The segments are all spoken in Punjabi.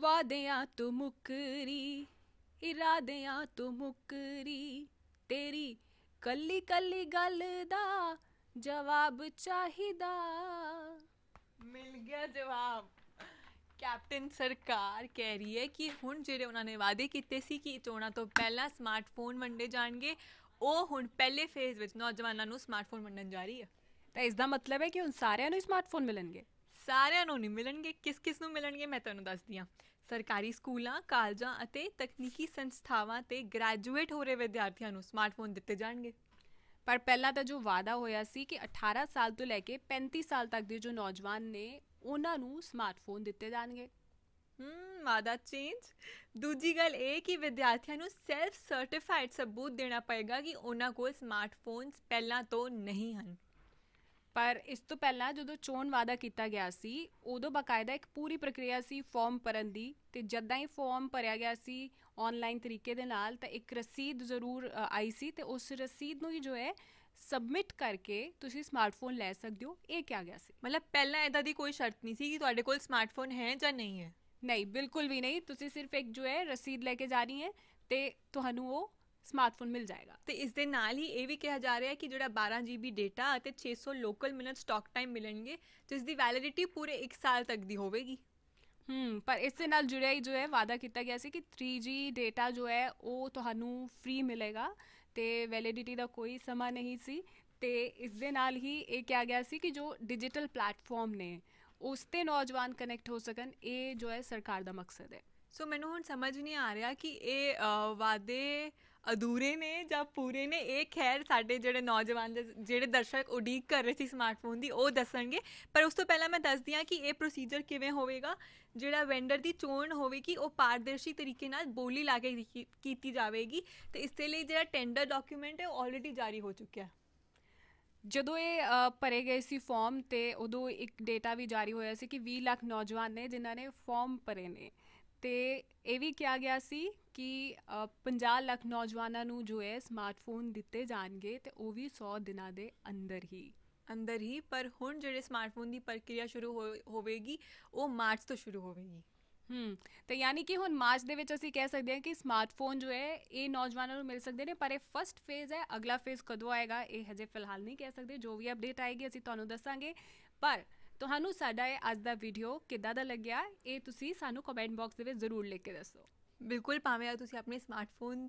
ਵਾਦਿਆਂ ਤੋਂ ਮੁਕਰੀ ਇਰਾਦਿਆਂ ਤੋਂ ਮੁਕਰੀ ਤੇਰੀ ਕੱਲੀ ਕੱਲੀ ਗੱਲ ਦਾ ਜਵਾਬ ਚਾਹੀਦਾ ਮਿਲ ਗਿਆ ਜਵਾਬ ਕੈਪਟਨ ਸਰਕਾਰ ਕਹਿ ਰਹੀ ਹੈ ਕਿ ਹੁਣ ਜਿਹੜੇ ਉਹਨਾਂ ਨੇ ਵਾਅਦੇ ਕੀਤੇ ਸੀ ਕਿ ਚੋਣਾ ਤੋਂ ਪਹਿਲਾਂ ਸਮਾਰਟਫੋਨ ਵੰਡੇ ਜਾਣਗੇ ਉਹ ਹੁਣ ਪਹਿਲੇ ਫੇਜ਼ ਵਿੱਚ ਨੌਜਵਾਨਾਂ ਨੂੰ ਸਮਾਰਟਫੋਨ ਵੰਡਣ ਜਾ ਰਹੀ ਹੈ ਤਾਂ ਇਸ ਦਾ ਮਤਲਬ ਹੈ ਕਿ ਹੁਣ ਸਾਰਿਆਂ ਨੂੰ ਸਮਾਰਟਫੋਨ ਮਿਲਣਗੇ ਸਾਰਿਆਂ ਨੂੰ ਨਹੀਂ ਮਿਲਣਗੇ ਕਿਸ ਕਿਸ ਨੂੰ ਮਿਲਣਗੇ ਮੈਂ ਤੁਹਾਨੂੰ ਦੱਸਦੀ ਆ ਸਰਕਾਰੀ ਸਕੂਲਾਂ ਕਾਲਜਾਂ ਅਤੇ ਤਕਨੀਕੀ ਸੰਸਥਾਵਾਂ ਤੇ ਗ੍ਰੈਜੂਏਟ ਹੋ ਰਹੇ ਵਿਦਿਆਰਥੀਆਂ ਨੂੰ ਸਮਾਰਟਫੋਨ ਦਿੱਤੇ ਜਾਣਗੇ ਪਰ ਪਹਿਲਾਂ ਤਾਂ ਜੋ ਵਾਅਦਾ ਹੋਇਆ ਸੀ ਕਿ 18 ਸਾਲ ਤੋਂ ਲੈ ਕੇ 35 ਸਾਲ ਤੱਕ ਦੇ ਜੋ ਨੌਜਵਾਨ ਨੇ ਉਹਨਾਂ ਨੂੰ ਸਮਾਰਟਫੋਨ ਦਿੱਤੇ ਜਾਣਗੇ ਹੂੰ ਵਾਅਦਾ ਚੇਂਜ ਦੂਜੀ ਗੱਲ ਇਹ ਕਿ ਵਿਦਿਆਰਥੀਆਂ ਨੂੰ ਸੈਲਫ ਸਰਟੀਫਾਈਡ ਸਬੂਤ ਦੇਣਾ ਪਏਗਾ ਕਿ ਉਹਨਾਂ ਕੋਲ ਸਮਾਰਟਫੋਨਸ ਪਹਿਲਾਂ ਤੋਂ ਨਹੀਂ ਹਨ ਪਰ ਇਸ ਤੋਂ ਪਹਿਲਾਂ ਜਦੋਂ ਚੋਣ ਵਾਅਦਾ ਕੀਤਾ ਗਿਆ ਸੀ ਉਦੋਂ ਬਕਾਇਦਾ ਇੱਕ ਪੂਰੀ ਪ੍ਰਕਿਰਿਆ ਸੀ ਫਾਰਮ ਭਰਨ ਦੀ ਤੇ ਜਦਾਂ ਹੀ ਫਾਰਮ ਭਰਿਆ ਗਿਆ ਸੀ ਆਨਲਾਈਨ ਤਰੀਕੇ ਦੇ ਨਾਲ ਤਾਂ ਇੱਕ ਰਸੀਦ ਜ਼ਰੂਰ ਆਈ ਸੀ ਤੇ ਉਸ ਰਸੀਦ ਨੂੰ ਹੀ ਜੋ ਹੈ ਸਬਮਿਟ ਕਰਕੇ ਤੁਸੀਂ ਸਮਾਰਟਫੋਨ ਲੈ ਸਕਦੇ ਹੋ ਇਹ ਕਿਹਾ ਗਿਆ ਸੀ ਮਤਲਬ ਪਹਿਲਾਂ ਇਦਾਂ ਦੀ ਕੋਈ ਸ਼ਰਤ ਨਹੀਂ ਸੀ ਕਿ ਤੁਹਾਡੇ ਕੋਲ ਸਮਾਰਟਫੋਨ ਹੈ ਜਾਂ ਨਹੀਂ ਹੈ ਨਹੀਂ ਬਿਲਕੁਲ ਵੀ ਨਹੀਂ ਤੁਸੀਂ ਸਿਰਫ ਇੱਕ ਜੋ ਹੈ ਰਸੀਦ ਲੈ ਕੇ ਜਾਣੀ ਹੈ ਤੇ ਤੁਹਾਨੂੰ ਉਹ ਸਮਾਰਟਫੋਨ ਮਿਲ ਜਾਏਗਾ ਤੇ ਇਸ ਦੇ ਨਾਲ ਹੀ ਇਹ ਵੀ ਕਿਹਾ ਜਾ ਰਿਹਾ ਹੈ ਕਿ ਜਿਹੜਾ 12 GB ਡਾਟਾ ਅਤੇ 600 ਲੋਕਲ ਮਿੰਟਸ ਟਾਕ ਟਾਈਮ ਮਿਲਣਗੇ ਜਿਸ ਦੀ ਵੈਲਿਡਿਟੀ ਪੂਰੇ 1 ਸਾਲ ਤੱਕ ਦੀ ਹੋਵੇਗੀ ਹਮ ਪਰ ਇਸ ਦੇ ਨਾਲ ਜੁੜਿਆ ਹੀ ਜੋ ਹੈ ਵਾਅਦਾ ਕੀਤਾ ਗਿਆ ਸੀ ਕਿ 3G ਡਾਟਾ ਜੋ ਹੈ ਉਹ ਤੁਹਾਨੂੰ ਫ੍ਰੀ ਮਿਲੇਗਾ ਤੇ ਵੈਲਿਡਿਟੀ ਦਾ ਕੋਈ ਸਮਾਂ ਨਹੀਂ ਸੀ ਤੇ ਇਸ ਦੇ ਨਾਲ ਹੀ ਇਹ ਕਿਹਾ ਗਿਆ ਸੀ ਕਿ ਜੋ ਡਿਜੀਟਲ ਪਲੇਟਫਾਰਮ ਨੇ ਉਸ ਤੇ ਨੌਜਵਾਨ ਕਨੈਕਟ ਹੋ ਸਕਣ ਇਹ ਜੋ ਹੈ ਸਰਕਾਰ ਦਾ ਮਕਸਦ ਹੈ ਸੋ ਮੈਨੂੰ ਹੁਣ ਸਮਝ ਨਹੀਂ ਆ ਰਿਹਾ ਕਿ ਇਹ ਵਾਅਦੇ ਅਧੂਰੇ ਨੇ ਜਾਂ ਪੂਰੇ ਨੇ ਇਹ ਖੈਰ ਸਾਡੇ ਜਿਹੜੇ ਨੌਜਵਾਨ ਜਿਹੜੇ ਦਰਸ਼ਕ ਉਡੀਕ ਕਰ ਰਹੇ ਸੀ ਸਮਾਰਟਫੋਨ ਦੀ ਉਹ ਦੱਸਣਗੇ ਪਰ ਉਸ ਤੋਂ ਪਹਿਲਾਂ ਮੈਂ ਦੱਸਦੀ ਹਾਂ ਕਿ ਇਹ ਪ੍ਰੋਸੀਜਰ ਕਿਵੇਂ ਹੋਵੇਗਾ ਜਿਹੜਾ ਵੈਂਡਰ ਦੀ ਚੋਣ ਹੋਵੇਗੀ ਉਹ ਪਾਰਦਰਸ਼ੀ ਤਰੀਕੇ ਨਾਲ ਬੋਲੀ ਲਾ ਕੇ ਕੀਤੀ ਜਾਵੇਗੀ ਤੇ ਇਸ ਦੇ ਲਈ ਜਿਹੜਾ ਟੈਂਡਰ ਡਾਕੂਮੈਂਟ ਹੈ ਉਹ ਆਲਰੇਡੀ ਜਾਰੀ ਹੋ ਚੁੱਕਿਆ ਹੈ ਜਦੋਂ ਇਹ ਭਰੇ ਗਏ ਸੀ ਫਾਰਮ ਤੇ ਉਦੋਂ ਇੱਕ ਡਾਟਾ ਵੀ ਜਾਰੀ ਹੋਇਆ ਸੀ ਕਿ 20 ਲੱਖ ਨੌਜਵਾਨ ਨੇ ਜਿਨ੍ਹਾਂ ਨੇ ਫਾਰਮ ਭਰੇ ਨੇ ਤੇ ਇਹ ਵੀ ਕਿਹਾ ਗਿਆ ਸੀ ਕਿ 50 ਲੱਖ ਨੌਜਵਾਨਾਂ ਨੂੰ ਜੋ ਹੈ ਸਮਾਰਟਫੋਨ ਦਿੱਤੇ ਜਾਣਗੇ ਤੇ ਉਹ ਵੀ 100 ਦਿਨਾਂ ਦੇ ਅੰਦਰ ਹੀ ਅੰਦਰ ਹੀ ਪਰ ਹੁਣ ਜਿਹੜੇ ਸਮਾਰਟਫੋਨ ਦੀ ਪ੍ਰਕਿਰਿਆ ਸ਼ੁਰੂ ਹੋਵੇਗੀ ਉਹ ਮਾਰਚ ਤੋਂ ਸ਼ੁਰੂ ਹੋਵੇਗੀ ਹੂੰ ਤੇ ਯਾਨੀ ਕਿ ਹੁਣ ਮਾਰਚ ਦੇ ਵਿੱਚ ਅਸੀਂ ਕਹਿ ਸਕਦੇ ਹਾਂ ਕਿ ਸਮਾਰਟਫੋਨ ਜੋ ਹੈ ਇਹ ਨੌਜਵਾਨਾਂ ਨੂੰ ਮਿਲ ਸਕਦੇ ਨੇ ਪਰ ਇਹ ਫਰਸਟ ਫੇਜ਼ ਹੈ ਅਗਲਾ ਫੇਜ਼ ਕਦੋਂ ਆਏਗਾ ਇਹ ਹਜੇ ਫਿਲਹਾਲ ਨਹੀਂ ਕਹਿ ਸਕਦੇ ਜੋ ਵੀ ਅਪਡੇਟ ਆਏਗੀ ਅਸੀਂ ਤੁਹਾਨੂੰ ਦੱਸਾਂਗੇ ਪਰ ਤੁਹਾਨੂੰ ਸਾਡਾ ਇਹ ਅੱਜ ਦਾ ਵੀਡੀਓ ਕਿੱਦਾਂ ਦਾ ਲੱਗਿਆ ਇਹ ਤੁਸੀਂ ਸਾਨੂੰ ਕਮੈਂਟ ਬਾਕਸ ਦੇ ਵਿੱਚ ਜ਼ਰੂਰ ਲਿਖ ਕੇ ਦੱਸੋ ਬਿਲਕੁਲ ਭਾਵੇਂ ਤੁਸੀਂ ਆਪਣੇ ਸਮਾਰਟਫੋਨ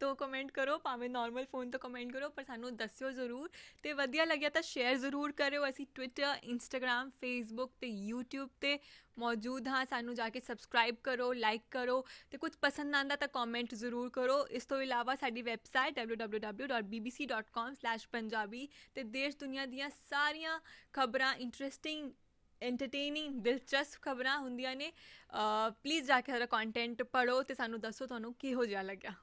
ਤੋਂ ਕਮੈਂਟ ਕਰੋ ਭਾਵੇਂ ਨਾਰਮਲ ਫੋਨ ਤੋਂ ਕਮੈਂਟ ਕਰੋ ਪਰ ਸਾਨੂੰ ਦੱਸਿਓ ਜ਼ਰੂਰ ਤੇ ਵਧੀਆ ਲੱਗਿਆ ਤਾਂ ਸ਼ੇਅਰ ਜ਼ਰੂਰ ਕਰਿਓ ਅਸੀਂ ਟਵਿੱਟਰ ਇੰਸਟਾਗ੍ਰam ਫੇਸਬੁੱਕ ਤੇ YouTube ਤੇ ਮੌਜੂਦ ਹਾਂ ਸਾਨੂੰ ਜਾ ਕੇ ਸਬਸਕ੍ਰਾਈਬ ਕਰੋ ਲਾਈਕ ਕਰੋ ਤੇ ਕੁਝ ਪਸੰਦ ਆਂਦਾ ਤਾਂ ਕਮੈਂਟ ਜ਼ਰੂਰ ਕਰੋ ਇਸ ਤੋਂ ਇਲਾਵਾ ਸਾਡੀ ਵੈਬਸਾਈਟ www.bbc.com/punjabi ਤੇ ਦੇਸ਼ ਦੁਨੀਆ ਦੀਆਂ ਸਾਰੀਆਂ ਖਬਰਾਂ ਇੰਟਰਸਟਿੰਗ ਐਂਟਰਟੇਨਿੰਗ ਦਿਲਚਸਪ ਖਬਰਾਂ ਹੁੰਦੀਆਂ ਨੇ ਪਲੀਜ਼ ਜਾ ਕੇ ਸਾਡਾ ਕੰਟੈਂਟ ਪੜੋ ਤੇ ਸਾਨੂੰ ਦੱਸੋ ਤੁਹਾਨੂੰ ਕੀ ਹੋ ਜਿਆ ਲੱਗਿਆ